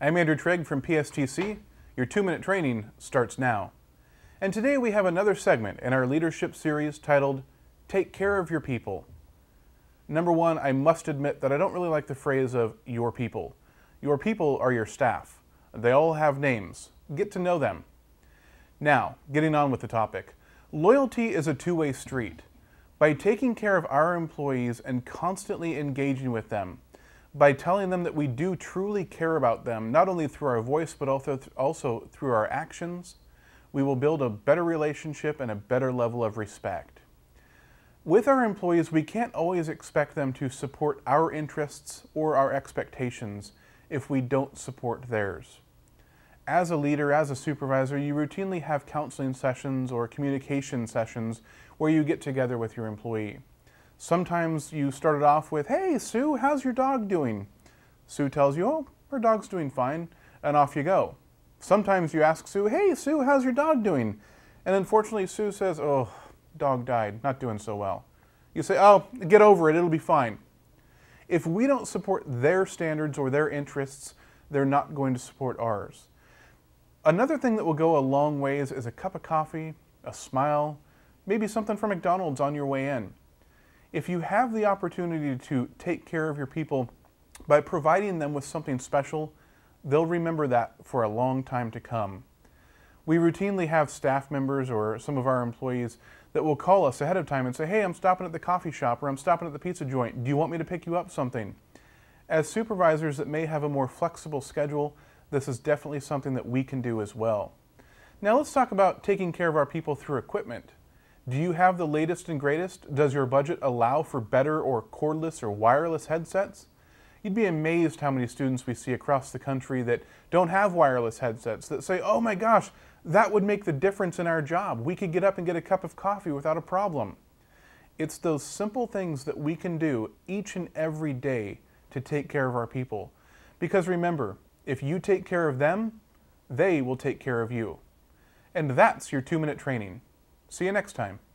I'm Andrew Trigg from PSTC. Your two minute training starts now. And today we have another segment in our leadership series titled Take Care of Your People. Number one, I must admit that I don't really like the phrase of your people. Your people are your staff, they all have names. Get to know them. Now, getting on with the topic loyalty is a two way street. By taking care of our employees and constantly engaging with them, by telling them that we do truly care about them, not only through our voice, but also, also through our actions, we will build a better relationship and a better level of respect. With our employees, we can't always expect them to support our interests or our expectations if we don't support theirs. As a leader, as a supervisor, you routinely have counseling sessions or communication sessions where you get together with your employee. Sometimes you started off with, hey, Sue, how's your dog doing? Sue tells you, oh, her dog's doing fine, and off you go. Sometimes you ask Sue, hey, Sue, how's your dog doing? And unfortunately, Sue says, oh, dog died, not doing so well. You say, oh, get over it, it'll be fine. If we don't support their standards or their interests, they're not going to support ours. Another thing that will go a long ways is a cup of coffee, a smile, maybe something from McDonald's on your way in if you have the opportunity to take care of your people by providing them with something special, they'll remember that for a long time to come. We routinely have staff members or some of our employees that will call us ahead of time and say, Hey, I'm stopping at the coffee shop or I'm stopping at the pizza joint. Do you want me to pick you up something? As supervisors that may have a more flexible schedule, this is definitely something that we can do as well. Now let's talk about taking care of our people through equipment. Do you have the latest and greatest? Does your budget allow for better or cordless or wireless headsets? You'd be amazed how many students we see across the country that don't have wireless headsets that say, oh my gosh, that would make the difference in our job. We could get up and get a cup of coffee without a problem. It's those simple things that we can do each and every day to take care of our people. Because remember, if you take care of them, they will take care of you. And that's your two minute training. See you next time.